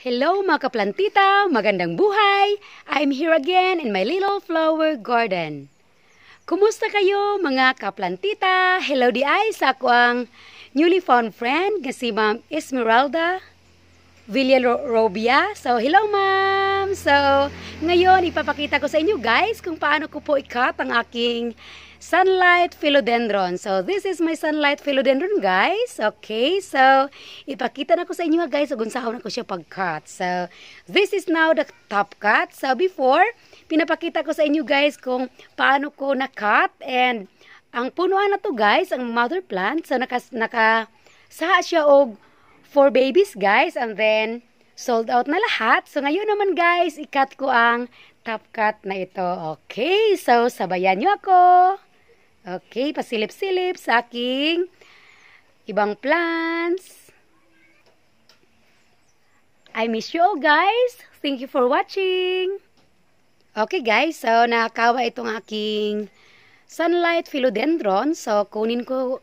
Hello mga kaplantita! Magandang buhay! I'm here again in my little flower garden. Kumusta kayo mga kaplantita? Hello di ay sa ako ang newly found friend nga si Ma'am Esmeralda Villarobia. So hello ma'am! So ngayon ipapakita ko sa inyo guys kung paano ko po ikat ang aking sunlight philodendron. So, this is my sunlight philodendron, guys. Okay, so, ipakita na ko sa inyo, ah, guys, kung saan na ko siya pag-cut. So, this is now the top cut. So, before, pinapakita ko sa inyo, guys, kung paano ko na-cut. And, ang punuan na to, guys, ang mother plant. So, naka, naka saha siya og four babies, guys. And then, sold out na lahat. So, ngayon naman, guys, i-cut ko ang top cut na ito. Okay, so sabayan nyo ako. Okay, pasilip-silip sa aking ibang plants. I miss you all guys. Thank you for watching. Okay guys, so nakawa itong aking sunlight philodendron. So kunin ko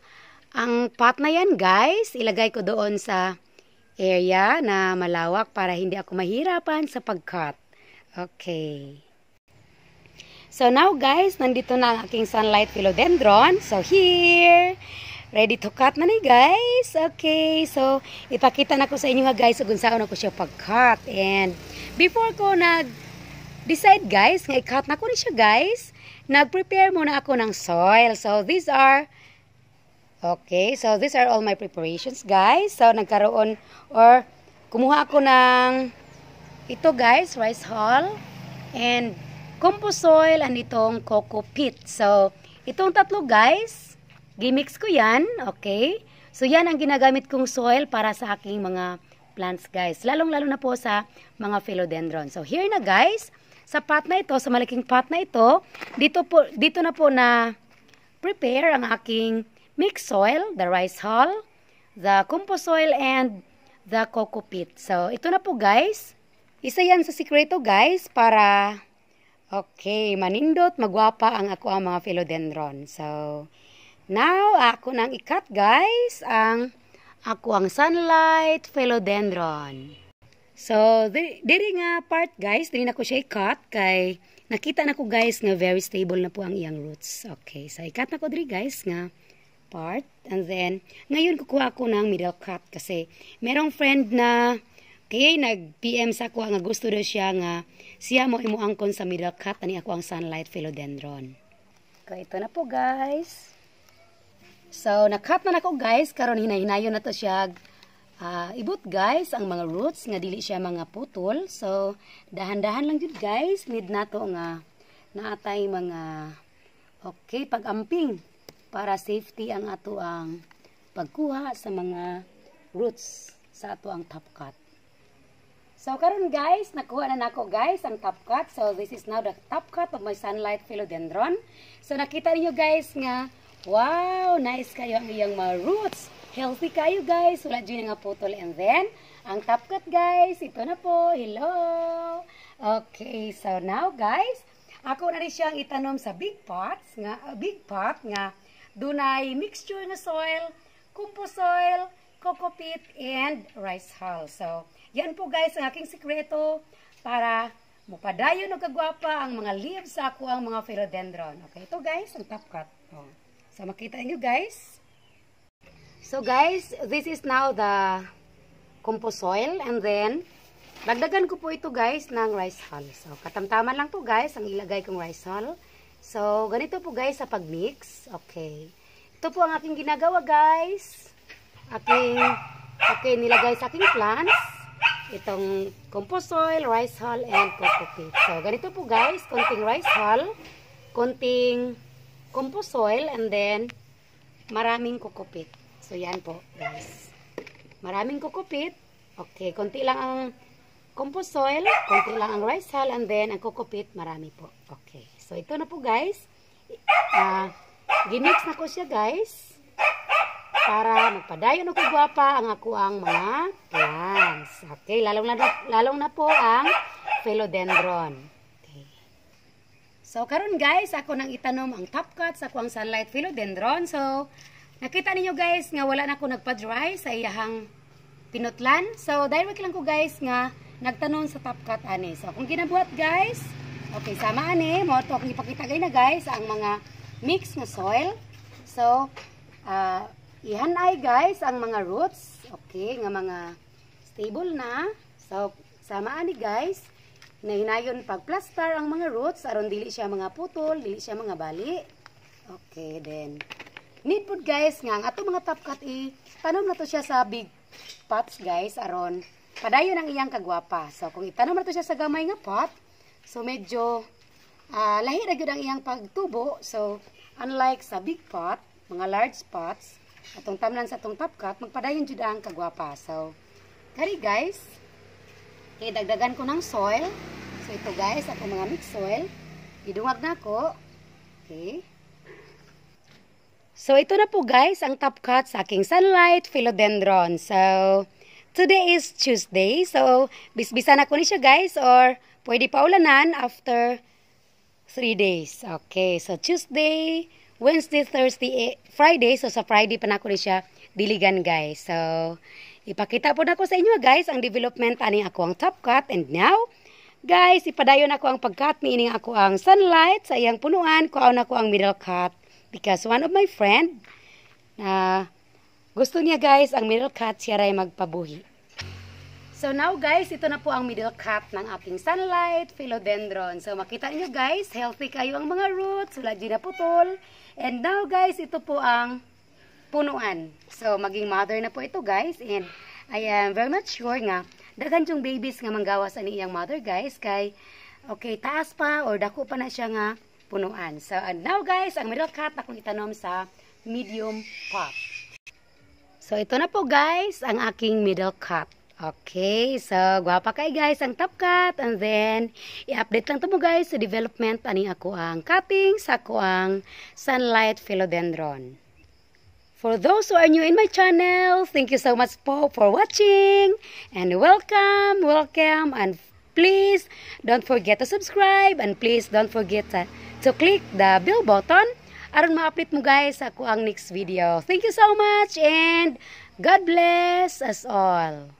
ang pot na yan guys. Ilagay ko doon sa area na malawak para hindi ako mahirapan sa pag-cut. Okay. So now guys, nandito na ang aking sunlight philodendron. So here, ready to cut na ni guys. Okay, so ipakita na ko sa inyo ha guys kung saan ako siya pag-cut. And before ko nag-decide guys, nga i-cut na ko ni siya guys, nag-prepare muna ako ng soil. So these are Okay, so these are all my preparations guys. So nagkaroon or kumuha ako ng ito guys, rice hull and compost soil, and itong coco peat. So, itong tatlo guys, gimix ko yan, okay? So, yan ang ginagamit kong soil para sa aking mga plants guys. Lalong-lalo na po sa mga philodendron. So, here na guys, sa pot na ito, sa malaking pot na ito, dito, po, dito na po na prepare ang aking mixed soil, the rice hull, the compost soil, and the coco peat. So, ito na po guys. Isa yan sa sikreto guys para Okay, manindot, magwapa ang ako ang mga philodendron. So, now, ako nang ikat guys, ang ako ang sunlight philodendron. So, diri, nga part guys, diri na ko siya ikat kay nakita na ko guys nga very stable na po ang iyang roots. Okay, so ikat na ko diri guys nga part. And then, ngayon kukuha ko ng middle cut kasi merong friend na Kay nag-PM sa ako nga gusto daw siya nga siya mo imuangkon sa middle cut ani ako ang sunlight philodendron. Okay, ito na po guys. So nakat na nako guys karon hinay-hinayon na to siya uh, ah, ibot guys ang mga roots nga dili siya mga putol. So dahan-dahan lang jud guys need nato nga naatay mga okay pag-amping para safety ang ato ang pagkuha sa mga roots sa ato ang top cut. So, karon guys, nakuha na nako guys ang top cut. So, this is now the top cut of my sunlight philodendron. So, nakita niyo guys nga, wow, nice kayo ang iyang mga roots. Healthy kayo guys, wala dyan nga putol. And then, ang top cut guys, ito na po, hello. Okay, so now guys, ako na rin siyang itanom sa big pots, nga, uh, big pot nga, dunay mixture nga soil, compost soil, Coco Pit and Rice Hull. So, yan po guys ang aking sikreto para mupadayon ng kagwapa ang mga leaves sa ako ang mga philodendron. Okay, ito guys, ang top cut. Oh. So, makita niyo guys. So guys, this is now the compost soil and then dagdagan ko po ito guys ng rice hull. So, katamtaman lang po guys ang ilagay kong rice hull. So, ganito po guys sa pagmix. Okay. Ito po ang aking ginagawa guys aking, okay nilagay sa aking plants. Itong compost soil, rice hull, and coco peat. So, ganito po guys, konting rice hull, konting compost soil, and then maraming coco peat. So, yan po guys. Maraming coco peat. Okay, konti lang ang compost soil, konti lang ang rice hull, and then ang coco peat, marami po. Okay, so ito na po guys. Uh, gimix na ko siya guys para magpadayon og gwapa ang ako ang mga plants. Okay, lalong na lalong na po ang philodendron. Okay. So karon guys, ako nang itanom ang top cut sa ang sunlight philodendron. So nakita ninyo guys nga wala na ako nagpa-dry sa iyahang pinutlan. So direct lang ko guys nga nagtanom sa top cut ani. So kung ginabuhat guys, okay sama ani, mo to akong ipakita kay na guys ang mga mix nga soil. So uh, yan ay guys ang mga roots. Okay, nga mga stable na. So, sama ani guys na hinayon pagplaster ang mga roots aron dili siya mga putol, dili siya mga bali. Okay, then need pud guys nga ang ato mga top cut i eh, tanom na to siya sa big pots guys aron padayon ang iyang kagwapa. So kung itanom na to siya sa gamay nga pot, so medyo uh, lahi ra gyud ang iyang pagtubo. So unlike sa big pot, mga large pots, atong tamlan sa atong cut, magpadayon jud ang kagwapasaw kari guys kay dagdagan ko ng soil so ito guys ako mga mix soil gidungag na ko okay So, ito na po guys ang top cut sa aking sunlight philodendron. So, today is Tuesday. So, bisbisan ako ni siya guys or pwede pa ulanan after 3 days. Okay, so Tuesday, Wednesday, Thursday, eh, Friday. So, sa Friday pa na ko siya diligan, guys. So, ipakita po na ko sa inyo, guys, ang development ani ako ang top cut. And now, guys, ipadayon ako ang pagkat Meaning ako ang sunlight sa iyang punuan. Kuhaon ako ang middle cut. Because one of my friend, na uh, gusto niya, guys, ang middle cut siya ray magpabuhi. So now guys, ito na po ang middle cut ng aking sunlight philodendron. So makita niyo guys, healthy kayo ang mga roots, wala din na putol. And now guys, ito po ang punuan. So maging mother na po ito guys. And I am very much sure nga, dagan yung babies nga manggawas ani iyang mother guys. Kay okay, taas pa or dako pa na siya nga punuan. So and now guys, ang middle cut akong itanom sa medium pot. So ito na po guys, ang aking middle cut. Okay, so guwapa kay guys ang top cut and then i-update lang to mo guys sa development ani ako ang cutting sa ako ang sunlight philodendron. For those who are new in my channel, thank you so much po for watching and welcome, welcome and please don't forget to subscribe and please don't forget to, to click the bell button aron ma-update mo guys ako ang next video. Thank you so much and God bless us all.